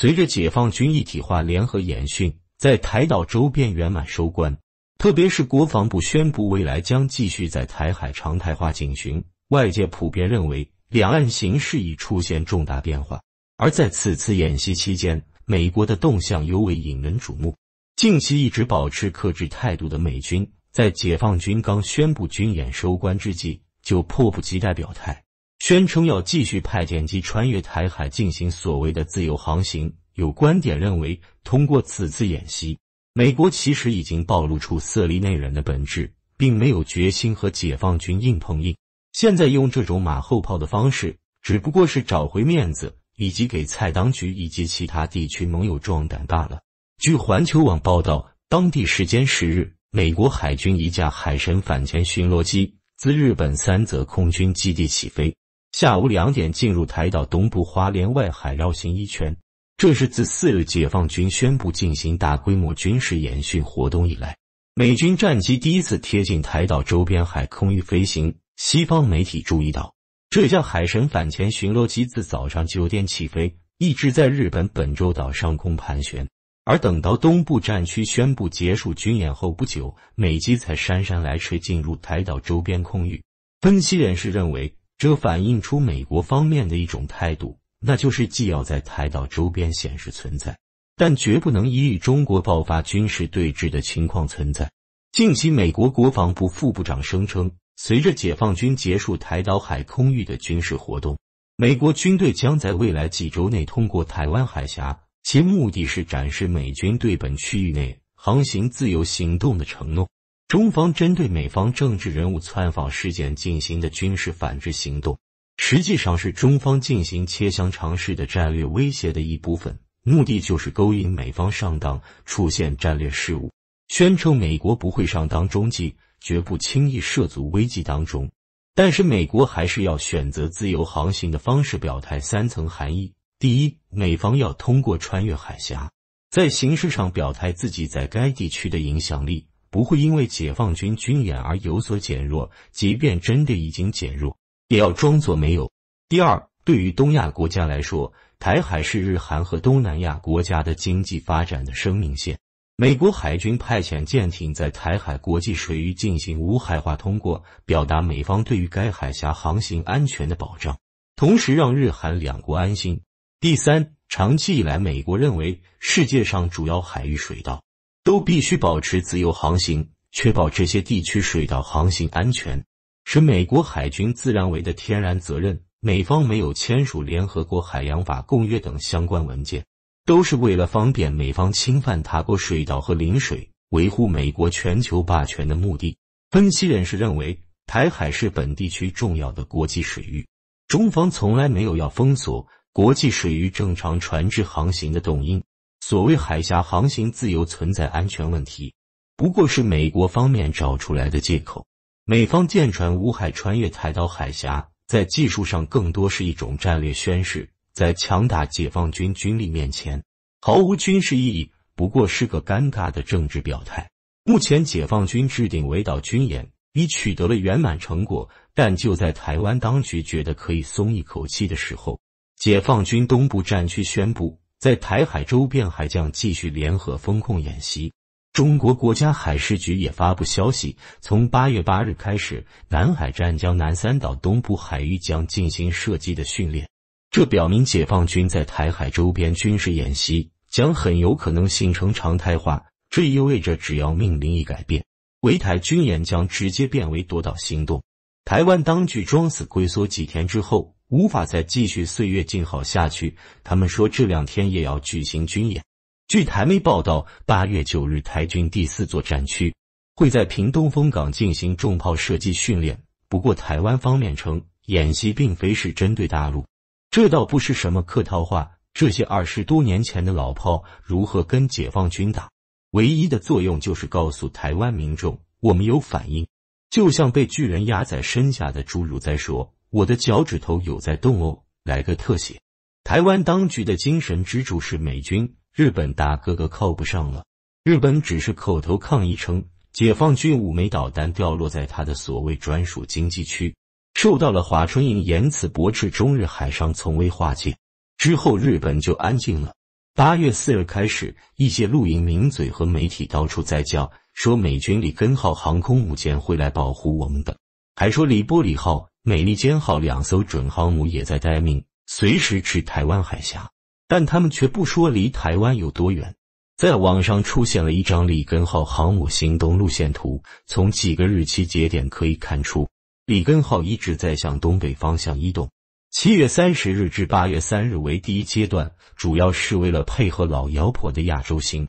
随着解放军一体化联合演训在台岛周边圆满收官，特别是国防部宣布未来将继续在台海常态化警巡，外界普遍认为两岸形势已出现重大变化。而在此次演习期间，美国的动向尤为引人瞩目。近期一直保持克制态度的美军，在解放军刚宣布军演收官之际，就迫不及待表态。宣称要继续派遣机穿越台海进行所谓的自由航行。有观点认为，通过此次演习，美国其实已经暴露出色厉内荏的本质，并没有决心和解放军硬碰硬。现在用这种马后炮的方式，只不过是找回面子，以及给蔡当局以及其他地区盟友壮胆罢了。据环球网报道，当地时间十日，美国海军一架海神反潜巡逻机自日本三泽空军基地起飞。下午两点进入台岛东部花莲外海绕行一圈，这是自四日解放军宣布进行大规模军事演训活动以来，美军战机第一次贴近台岛周边海空域飞行。西方媒体注意到，这架海神反潜巡逻机自早上九点起飞，一直在日本本州岛上空盘旋，而等到东部战区宣布结束军演后不久，美机才姗姗来迟进入台岛周边空域。分析人士认为。这反映出美国方面的一种态度，那就是既要在台岛周边显示存在，但绝不能以与中国爆发军事对峙的情况存在。近期，美国国防部副部长声称，随着解放军结束台岛海空域的军事活动，美国军队将在未来几周内通过台湾海峡，其目的是展示美军对本区域内航行自由行动的承诺。中方针对美方政治人物窜访事件进行的军事反制行动，实际上是中方进行切香尝试的战略威胁的一部分，目的就是勾引美方上当，出现战略失误。宣称美国不会上当，中计绝不轻易涉足危机当中。但是美国还是要选择自由航行的方式表态，三层含义：第一，美方要通过穿越海峡，在形式上表态自己在该地区的影响力。不会因为解放军军演而有所减弱，即便真的已经减弱，也要装作没有。第二，对于东亚国家来说，台海是日韩和东南亚国家的经济发展的生命线。美国海军派遣舰艇在台海国际水域进行无害化通过，表达美方对于该海峡航行安全的保障，同时让日韩两国安心。第三，长期以来，美国认为世界上主要海域水道。都必须保持自由航行，确保这些地区水道航行安全，是美国海军自然为的天然责任。美方没有签署联合国海洋法公约等相关文件，都是为了方便美方侵犯他国水道和领水，维护美国全球霸权的目的。分析人士认为，台海是本地区重要的国际水域，中方从来没有要封锁国际水域正常船只航行的动因。所谓海峡航行自由存在安全问题，不过是美国方面找出来的借口。美方舰船无海穿越台岛海峡，在技术上更多是一种战略宣示，在强大解放军军力面前，毫无军事意义，不过是个尴尬的政治表态。目前，解放军制定围岛军演已取得了圆满成果，但就在台湾当局觉得可以松一口气的时候，解放军东部战区宣布。在台海周边还将继续联合风控演习。中国国家海事局也发布消息，从八月八日开始，南海湛江南三岛东部海域将进行射击的训练。这表明解放军在台海周边军事演习将很有可能形成常态化。这意味着，只要命令一改变，围台军演将直接变为夺岛行动。台湾当局装死龟缩几天之后。无法再继续岁月静好下去。他们说这两天也要举行军演。据台媒报道，八月九日，台军第四作战区会在屏东风港进行重炮射击训练。不过，台湾方面称，演习并非是针对大陆。这倒不是什么客套话。这些二十多年前的老炮如何跟解放军打？唯一的作用就是告诉台湾民众，我们有反应。就像被巨人压在身下的侏儒在说。我的脚趾头有在动哦，来个特写。台湾当局的精神支柱是美军，日本大哥哥靠不上了。日本只是口头抗议称，解放军五枚导弹掉落在他的所谓专属经济区，受到了华春莹言辞驳斥，中日海上从未划界。之后日本就安静了。八月四日开始，一些露营名嘴和媒体到处在叫，说美军里根号航空母舰会来保护我们的，还说里波里号。美利坚号两艘准航母也在待命，随时去台湾海峡，但他们却不说离台湾有多远。在网上出现了一张里根号航母行动路线图，从几个日期节点可以看出，里根号一直在向东北方向移动。七月三十日至八月三日为第一阶段，主要是为了配合老妖婆的亚洲行。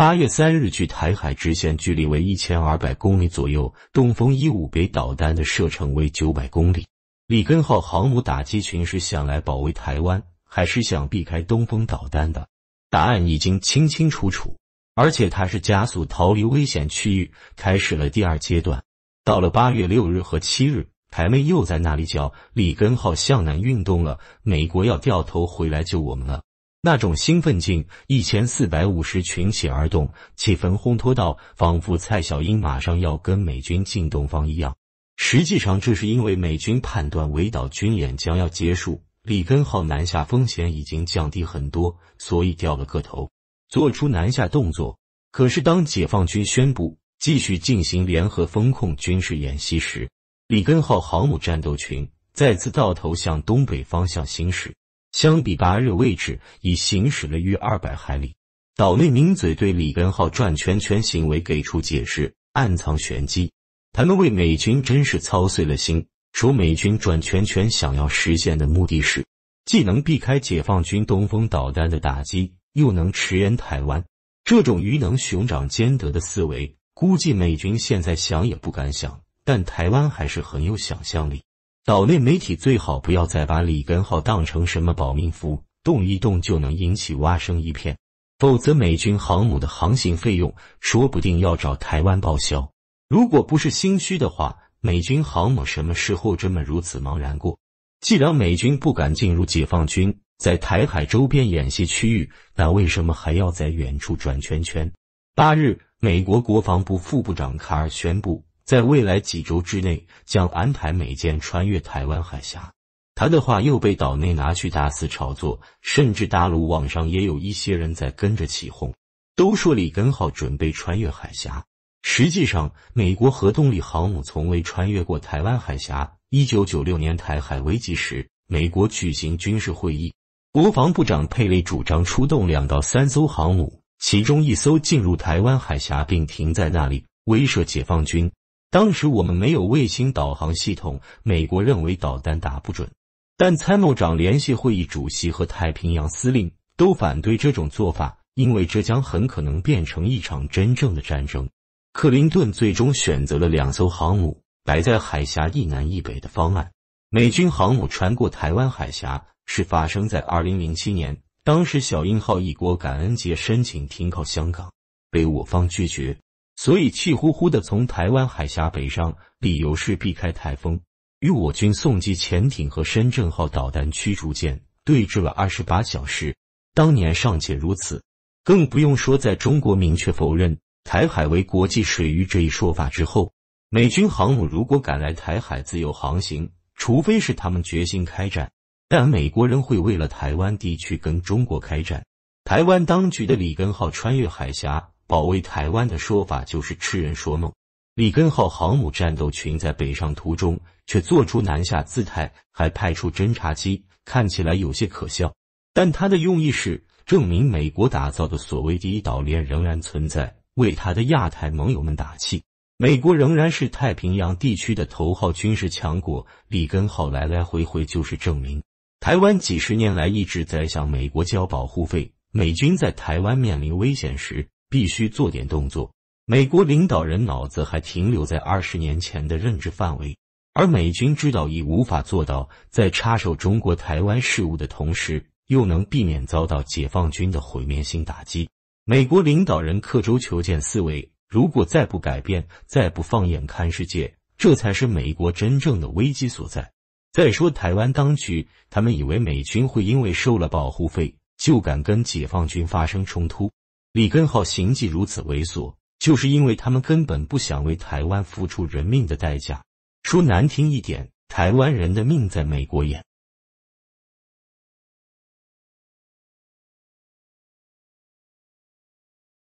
八月三日，距台海直线距离为一千二百公里左右。东风一五 B 导弹的射程为九百公里。里根号航母打击群是想来保卫台湾，还是想避开东风导弹的？答案已经清清楚楚。而且它是加速逃离危险区域，开始了第二阶段。到了八月六日和七日，台妹又在那里叫里根号向南运动了，美国要掉头回来救我们了。那种兴奋劲，一千四百五十群起而动，气氛烘托到仿佛蔡小英马上要跟美军进东方一样。实际上，这是因为美军判断围岛军演将要结束，里根号南下风险已经降低很多，所以掉了个头，做出南下动作。可是，当解放军宣布继续进行联合风控军事演习时，里根号航母战斗群再次到头向东北方向行驶。相比八日位置，已行驶了约二百海里。岛内名嘴对李根号转圈圈行为给出解释，暗藏玄机。他们为美军真是操碎了心，说美军转圈圈想要实现的目的是，既能避开解放军东风导弹的打击，又能驰援台湾。这种鱼能熊掌兼得的思维，估计美军现在想也不敢想，但台湾还是很有想象力。岛内媒体最好不要再把里根号当成什么保命符，动一动就能引起蛙声一片，否则美军航母的航行费用说不定要找台湾报销。如果不是心虚的话，美军航母什么事后这么如此茫然过？既然美军不敢进入解放军在台海周边演习区域，那为什么还要在远处转圈圈？八日，美国国防部副部长卡尔宣布。在未来几周之内，将安排美舰穿越台湾海峡。他的话又被岛内拿去大肆炒作，甚至大陆网上也有一些人在跟着起哄，都说里根号准备穿越海峡。实际上，美国核动力航母从未穿越过台湾海峡。一九九六年台海危机时，美国举行军事会议，国防部长佩雷主张出动两到三艘航母，其中一艘进入台湾海峡并停在那里，威慑解放军。当时我们没有卫星导航系统，美国认为导弹打不准，但参谋长联席会议主席和太平洋司令都反对这种做法，因为这将很可能变成一场真正的战争。克林顿最终选择了两艘航母摆在海峡一南一北的方案。美军航母穿过台湾海峡是发生在2007年，当时“小鹰号”一国感恩节申请停靠香港，被我方拒绝。所以气呼呼的从台湾海峡北上，理由是避开台风，与我军送机潜艇和深圳号导弹驱逐舰对峙了二十八小时。当年尚且如此，更不用说在中国明确否认台海为国际水域这一说法之后，美军航母如果敢来台海自由航行，除非是他们决心开战，但美国人会为了台湾地区跟中国开战。台湾当局的里根号穿越海峡。保卫台湾的说法就是痴人说梦。里根号航母战斗群在北上途中却做出南下姿态，还派出侦察机，看起来有些可笑。但它的用意是证明美国打造的所谓第一岛链仍然存在，为他的亚太盟友们打气。美国仍然是太平洋地区的头号军事强国。里根号来来回回就是证明。台湾几十年来一直在向美国交保护费，美军在台湾面临危险时。必须做点动作。美国领导人脑子还停留在二十年前的认知范围，而美军知道已无法做到在插手中国台湾事务的同时，又能避免遭到解放军的毁灭性打击。美国领导人刻舟求剑思维，如果再不改变，再不放眼看世界，这才是美国真正的危机所在。再说台湾当局，他们以为美军会因为收了保护费就敢跟解放军发生冲突。李根浩行迹如此猥琐，就是因为他们根本不想为台湾付出人命的代价。说难听一点，台湾人的命在美国演。